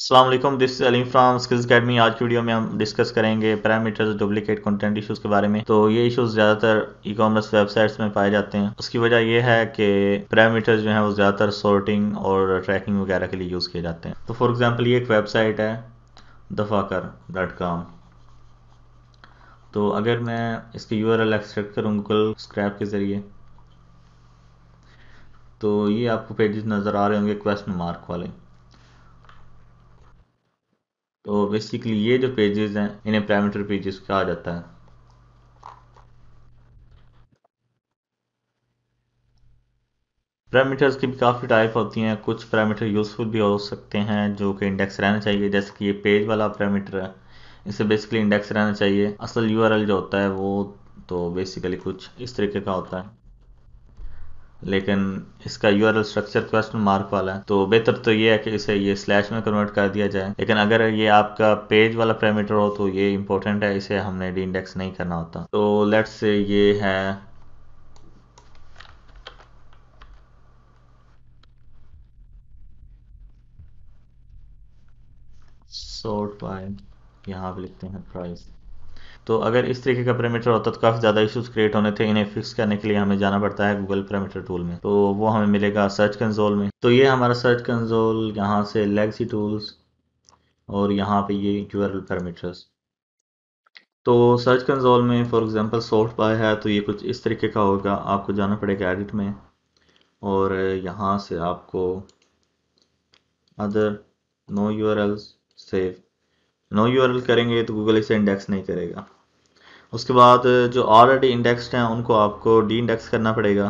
Aslam this Aleem from skills academy आज की video में हम डिस्कस करेंगे पैरामीटर्स डुप्लीकेट कंटेंट इश्यूज़ के बारे में तो ये इश्यूज़ ज़्यादातर ई कॉमर्स वेबसाइट्स में पाए जाते हैं उसकी वजह यह है कि पैरामीटर्स जो हैं वो ज़्यादातर सॉर्टिंग और ट्रैकिंग वगैरह के लिए यूज़ किए जाते हैं तो फॉर एग्ज़ाम्पल ये एक वेबसाइट है दफाकर डॉट कॉम तो अगर मैं इसके यू आर एल एक्सट्रैक्ट करूँ गूगल स्क्रैप के ज़रिए तो ये आपको पेजेस नज़र आ रहे होंगे क्वेश्चन मार्क वाले तो बेसिकली ये जो पेजेस हैं इन्हें पैरामीटर पेजेस कहा जाता है पैरामीटर्स की भी काफ़ी टाइप होती हैं कुछ पैरामीटर यूज़फुल भी हो सकते हैं जो कि इंडेक्स रहना चाहिए जैसे कि ये पेज वाला पैरामीटर है इसे बेसिकली इंडेक्स रहना चाहिए असल यूआरएल जो होता है वो तो बेसिकली कुछ इस तरीके का होता है लेकिन इसका यू स्ट्रक्चर क्वेश्चन मार्क वाला है तो बेहतर तो ये है कि इसे ये स्लैश में कन्वर्ट कर दिया जाए लेकिन अगर ये आपका पेज वाला पैरामीटर हो तो ये इंपॉर्टेंट है इसे हमने डी इंडेक्स नहीं करना होता तो लेट्स से ये है सॉर्ट बाय यहाँ पे लिखते हैं प्राइस तो अगर इस तरीके का पैरामीटर होता तो काफ़ी ज़्यादा इश्यूज क्रिएट होने थे इन्हें फिक्स करने के लिए हमें जाना पड़ता है गूगल पैरामीटर टूल में तो वो हमें मिलेगा सर्च कंसोल में तो ये हमारा सर्च कंसोल यहाँ से लेगसी टूल्स और यहाँ पे ये यूरल पैरामीटर्स तो सर्च कंसोल में फॉर एग्जांपल सॉफ्ट बाय है तो ये कुछ इस तरीके का होगा आपको जाना पड़ेगा एडिट में और यहाँ से आपको other no your save no you करेंगे तो गूगल इसे इंडेक्स नहीं करेगा उसके बाद जो ऑलरेडी इंडेक्स हैं उनको आपको डी इंडेक्स करना पड़ेगा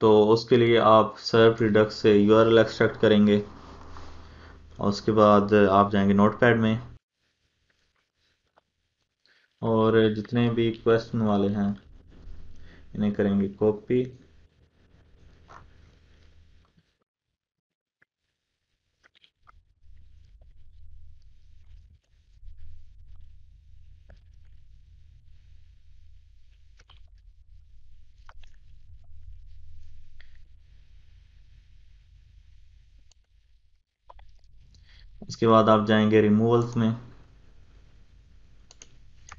तो उसके लिए आप सर्व रिडक्स से यू आर एल एक्सट्रैक्ट करेंगे और उसके बाद आप जाएंगे नोटपैड में और जितने भी क्वेश्चन वाले हैं इन्हें करेंगे कॉपी उसके बाद आप जाएंगे रिमूवल्स में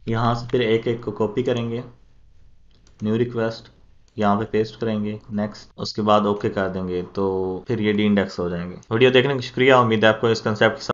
यहाँ से फिर एक एक को कॉपी करेंगे न्यू रिक्वेस्ट यहाँ पे पेस्ट करेंगे नेक्स्ट उसके बाद ओके कर देंगे तो फिर ये डी इंडेक्स हो जाएंगे वीडियो देखने का शुक्रिया उम्मीद है आपको इस कंसेप्ट